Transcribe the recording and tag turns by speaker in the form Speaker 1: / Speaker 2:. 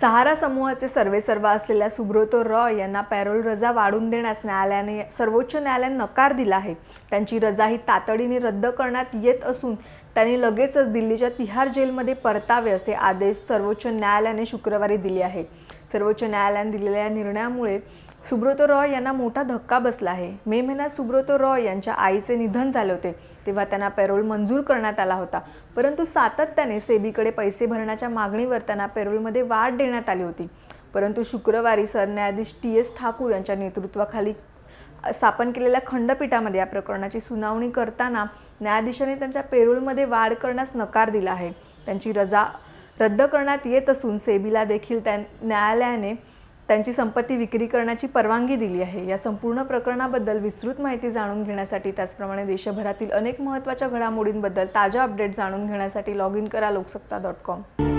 Speaker 1: सहारा समूहाचे सर्वेसर्वा असलेल्या सुब्रतो रॉय यांना पॅरोल रजा वाढून देण्यास न्यायालयाने सर्वोच्च न्यायालयाने नकार दिला आहे त्यांची रजा ही तातडीने रद्द करण्यात येत असून त्यांनी लगेचच दिल्लीच्या तिहार जेलमध्ये परतावे असे आदेश सर्वोच्च न्यायालयाने शुक्रवारी दिले आहे सर्वोच्च न्यायालयाने दिलेल्या निर्णयामुळे सुब्रतो रॉय यांना मोठा धक्का बसला आहे मे महिन्यात सुब्रतो रॉय यांच्या आईचे निधन झाले होते तेव्हा त्यांना पेरोल मंजूर करण्यात आला होता परंतु सातत्याने सेबीकडे पैसे भरण्याच्या मागणीवर त्यांना पॅरोलमध्ये वाढ देण्यात आली होती परंतु शुक्रवारी सरन्यायाधीश टी एस ठाकूर यांच्या नेतृत्वाखाली स्थापन केलेल्या खंडपीठामध्ये या प्रकरणाची सुनावणी करताना न्यायाधीशाने त्यांच्या पेरोलमध्ये वाढ करण्यास नकार दिला आहे त्यांची रजा रद्द करण्यात येत असून सेबीला देखील त्या न्यायालयाने त्यांची संपत्ती विक्री करण्याची परवानगी दिली आहे या संपूर्ण प्रकरणाबद्दल विस्तृत माहिती जाणून घेण्यासाठी त्याचप्रमाणे देशभरातील अनेक महत्त्वाच्या घडामोडींबद्दल ताज्या अपडेट जाणून घेण्यासाठी लॉग इन करा लोकसत्ता डॉट कॉम